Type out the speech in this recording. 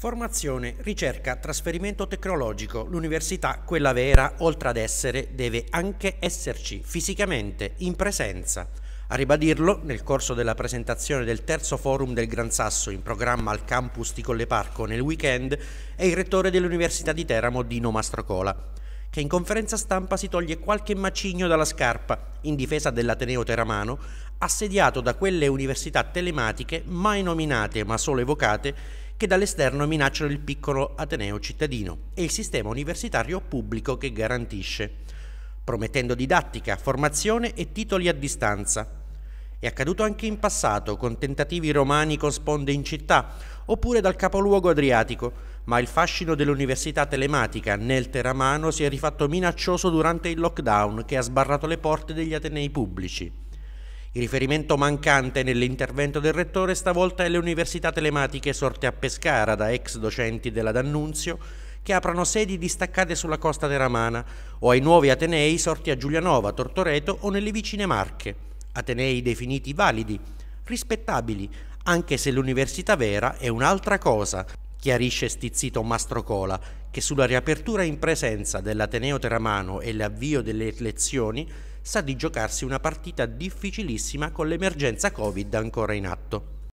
Formazione, ricerca, trasferimento tecnologico. L'università, quella vera, oltre ad essere, deve anche esserci fisicamente, in presenza. A ribadirlo, nel corso della presentazione del terzo forum del Gran Sasso in programma al campus di Colle Parco nel weekend, è il rettore dell'Università di Teramo Dino Mastrocola, che in conferenza stampa si toglie qualche macigno dalla scarpa in difesa dell'Ateneo Teramano, assediato da quelle università telematiche mai nominate ma solo evocate che dall'esterno minacciano il piccolo Ateneo cittadino e il sistema universitario pubblico che garantisce, promettendo didattica, formazione e titoli a distanza. È accaduto anche in passato con tentativi romani con sponde in città oppure dal capoluogo adriatico, ma il fascino dell'università telematica nel Teramano si è rifatto minaccioso durante il lockdown che ha sbarrato le porte degli atenei pubblici. Il riferimento mancante nell'intervento del rettore stavolta è le università telematiche sorte a Pescara da ex docenti della D'Annunzio che aprono sedi distaccate sulla costa teramana o ai nuovi atenei sorti a Giulianova, Tortoreto o nelle vicine Marche. Atenei definiti validi, rispettabili, anche se l'università vera è un'altra cosa, chiarisce stizzito Mastrocola, che sulla riapertura in presenza dell'Ateneo Teramano e l'avvio delle lezioni sa di giocarsi una partita difficilissima con l'emergenza Covid ancora in atto.